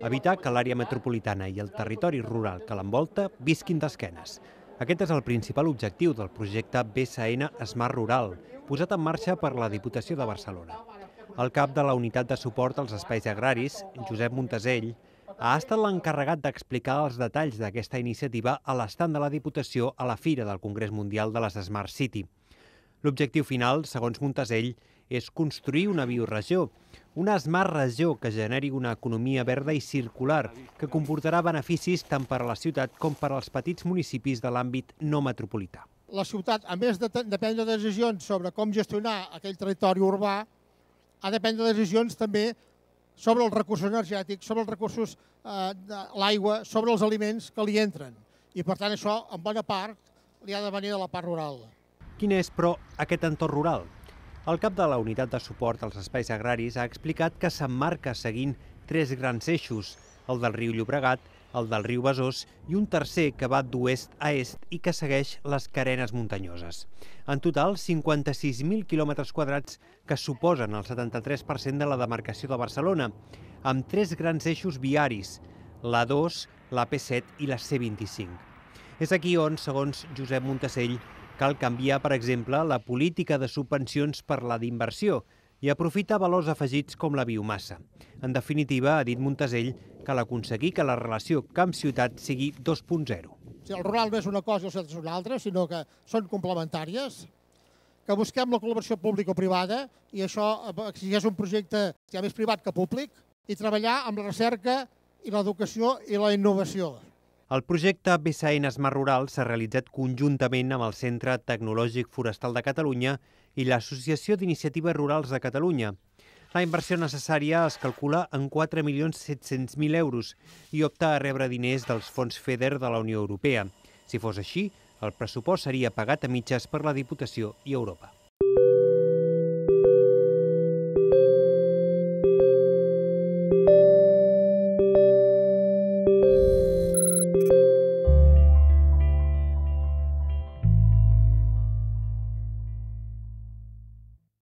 Evitar que l'àrea metropolitana i el territori rural que l'envolta visquin d'esquenes. Aquest és el principal objectiu del projecte BSN Smart Rural, posat en marxa per la Diputació de Barcelona. El cap de la Unitat de Suport als Espais Agraris, Josep Montesell, ha estat l'encarregat d'explicar els detalls d'aquesta iniciativa a l'estand de la Diputació a la Fira del Congrés Mundial de les Smart City. L'objectiu final, segons Montasell, és construir una bioregió, una smart regió que generi una economia verda i circular, que comportarà beneficis tant per a la ciutat com per als petits municipis de l'àmbit no metropolità. La ciutat, a més de, de prendre decisions sobre com gestionar aquell territori urbà, ha de prendre decisions també sobre els recursos energètics, sobre els recursos eh, de l'aigua, sobre els aliments que li entren. I, per tant, això, en bona part, li ha de venir de la part rural. Quin és, però, aquest entorn rural? El cap de la Unitat de Suport als Espais Agraris ha explicat que s'emmarca seguint tres grans eixos, el del riu Llobregat, el del riu Besòs i un tercer que va d'oest a est i que segueix les carenes muntanyoses. En total, 56.000 quilòmetres quadrats que suposen el 73% de la demarcació de Barcelona, amb tres grans eixos viaris, la 2, la P7 i la C25. És aquí on, segons Josep Montesell, cal canviar, per exemple, la política de subvencions per la d'inversió, i aprofita valors afegits com la biomassa. En definitiva, ha dit Montesell, cal aconseguir que la relació camp-ciutat sigui 2.0. El rural no és una cosa i el altres és una altra, sinó que són complementàries, que busquem la collaboració pública o público-privada i això exigeix eh, un projecte ja més privat que públic i treballar amb la recerca i l'educació i la innovació. El projecte BCN Smart Rural s'ha realitzat conjuntament amb el Centre Tecnològic Forestal de Catalunya i l'Associació d'Iniciatives Rurals de Catalunya. La inversió necessària es calcula en 4.700.000 euros i opta a rebre diners dels fons FEDER de la Unió Europea. Si fos així, el pressupost seria pagat a mitges per la Diputació i Europa.